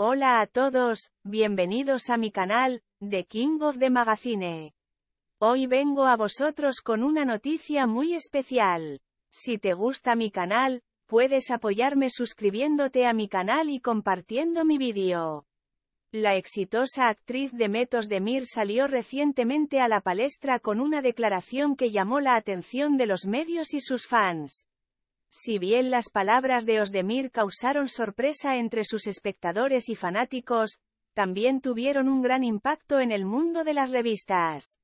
Hola a todos, bienvenidos a mi canal, The King of the Magazine. Hoy vengo a vosotros con una noticia muy especial. Si te gusta mi canal, puedes apoyarme suscribiéndote a mi canal y compartiendo mi vídeo. La exitosa actriz de Metos de Mir salió recientemente a la palestra con una declaración que llamó la atención de los medios y sus fans. Si bien las palabras de Osdemir causaron sorpresa entre sus espectadores y fanáticos, también tuvieron un gran impacto en el mundo de las revistas.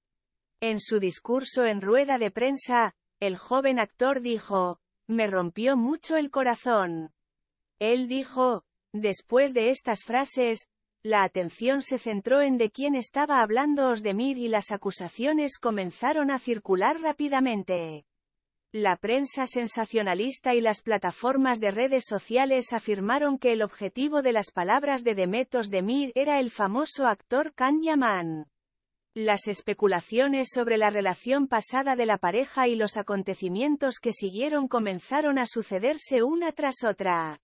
En su discurso en rueda de prensa, el joven actor dijo, me rompió mucho el corazón. Él dijo, después de estas frases, la atención se centró en de quién estaba hablando Osdemir y las acusaciones comenzaron a circular rápidamente. La prensa sensacionalista y las plataformas de redes sociales afirmaron que el objetivo de las palabras de Demetos Demir era el famoso actor Yaman. Las especulaciones sobre la relación pasada de la pareja y los acontecimientos que siguieron comenzaron a sucederse una tras otra.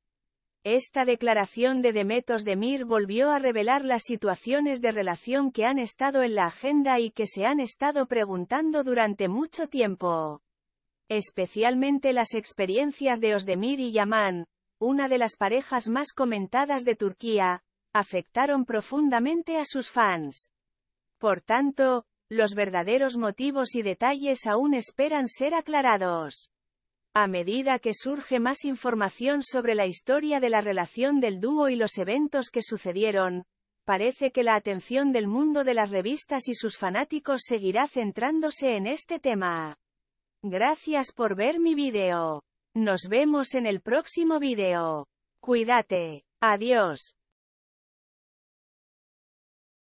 Esta declaración de Demetos Demir volvió a revelar las situaciones de relación que han estado en la agenda y que se han estado preguntando durante mucho tiempo especialmente las experiencias de Özdemir y Yaman, una de las parejas más comentadas de Turquía, afectaron profundamente a sus fans. Por tanto, los verdaderos motivos y detalles aún esperan ser aclarados. A medida que surge más información sobre la historia de la relación del dúo y los eventos que sucedieron, parece que la atención del mundo de las revistas y sus fanáticos seguirá centrándose en este tema. Gracias por ver mi video. Nos vemos en el próximo video. Cuídate. Adiós.